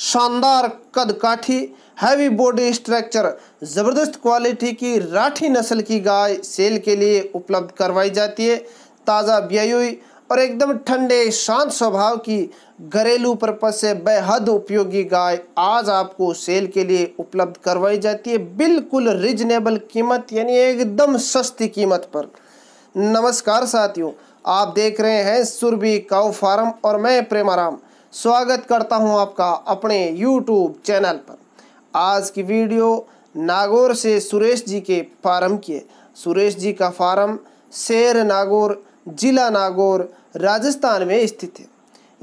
शानदार कद काठी हैवी बॉडी स्ट्रक्चर ज़बरदस्त क्वालिटी की राठी नस्ल की गाय सेल के लिए उपलब्ध करवाई जाती है ताज़ा ब्याई और एकदम ठंडे शांत स्वभाव की घरेलू पर्पज से बेहद उपयोगी गाय आज आपको सेल के लिए उपलब्ध करवाई जाती है बिल्कुल रिजनेबल कीमत यानी एकदम सस्ती कीमत पर नमस्कार साथियों आप देख रहे हैं सुरभि काउ फार्म और मैं प्रेमाराम स्वागत करता हूं आपका अपने यूट्यूब चैनल पर आज की वीडियो नागौर से सुरेश जी के फार्म की है सुरेश जी का फार्म शेर नागौर जिला नागौर राजस्थान में स्थित है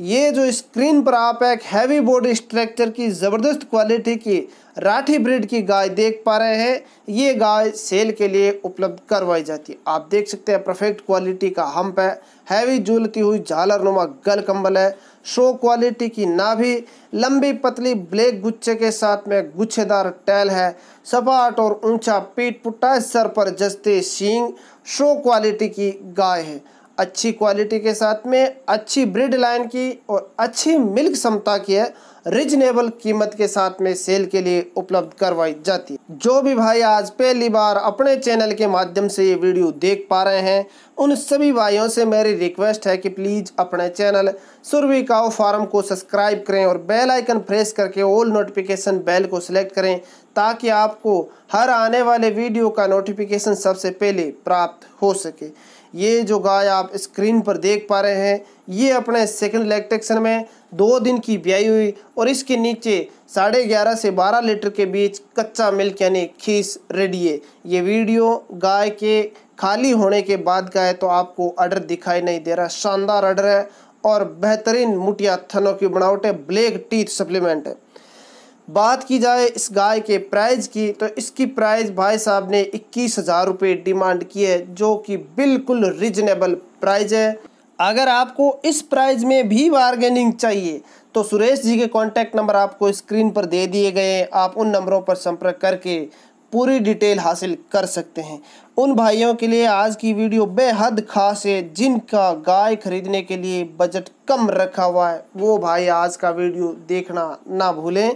ये जो स्क्रीन पर आप एक हैवी बॉडी स्ट्रक्चर की ज़बरदस्त क्वालिटी की राठी ब्रिड की गाय देख पा रहे हैं ये गाय सेल के लिए उपलब्ध करवाई जाती है आप देख सकते हैं परफेक्ट क्वालिटी का हम्प है हैवी झूलती हुई झालर नुमा गल कम्बल है शो क्वालिटी की नाभि लंबी पतली ब्लैक गुच्छे के साथ में गुच्छेदार टैल है सपाट और ऊंचा पीठ पुटा सर पर जस्ते सींग शो क्वालिटी की गाय है अच्छी क्वालिटी के साथ में अच्छी ब्रिड लाइन की और अच्छी मिल्क क्षमता की है रिजनेबल कीमत के साथ में सेल के लिए उपलब्ध करवाई जाती है जो भी भाई आज पहली बार अपने चैनल के माध्यम से ये वीडियो देख पा रहे हैं उन सभी भाइयों से मेरी रिक्वेस्ट है कि प्लीज़ अपने चैनल सुरवी काओ फार्म को सब्सक्राइब करें और बेल आइकन प्रेस करके ऑल नोटिफिकेशन बेल को सिलेक्ट करें ताकि आपको हर आने वाले वीडियो का नोटिफिकेशन सबसे पहले प्राप्त हो सके ये जो गाय आप स्क्रीन पर देख पा रहे हैं ये अपने सेकंड लैक्टेक्शन में दो दिन की ब्याई हुई और इसके नीचे साढ़े ग्यारह से बारह लीटर के बीच कच्चा मिल्क यानी खीस रेडी है ये वीडियो गाय के खाली होने के बाद का है तो आपको ऑर्डर दिखाई नहीं दे रहा शानदार ऑर्डर है और बेहतरीन मुटिया थनों की बनावट है ब्लैक टीथ सप्लीमेंट है बात की जाए इस गाय के प्राइस की तो इसकी प्राइस भाई साहब ने इक्कीस हज़ार रुपये डिमांड की है जो कि बिल्कुल रिजनेबल प्राइस है अगर आपको इस प्राइस में भी बार्गेनिंग चाहिए तो सुरेश जी के कॉन्टैक्ट नंबर आपको स्क्रीन पर दे दिए गए हैं आप उन नंबरों पर संपर्क करके पूरी डिटेल हासिल कर सकते हैं उन भाइयों के लिए आज की वीडियो बेहद खास है जिनका गाय खरीदने के लिए बजट कम रखा हुआ है वो भाई आज का वीडियो देखना ना भूलें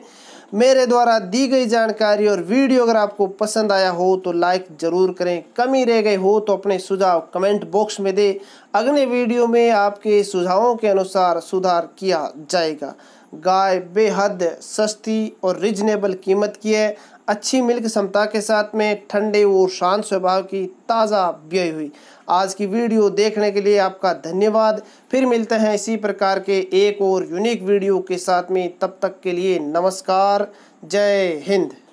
मेरे द्वारा दी गई जानकारी और वीडियो अगर आपको पसंद आया हो तो लाइक ज़रूर करें कमी रह गई हो तो अपने सुझाव कमेंट बॉक्स में दें अगले वीडियो में आपके सुझावों के अनुसार सुधार किया जाएगा गाय बेहद सस्ती और रिजनेबल कीमत की है अच्छी मिल्क क्षमता के साथ में ठंडे और शांत स्वभाव की ताज़ा व्यय हुई आज की वीडियो देखने के लिए आपका धन्यवाद फिर मिलते हैं इसी प्रकार के एक और यूनिक वीडियो के साथ में तब तक के लिए नमस्कार जय हिंद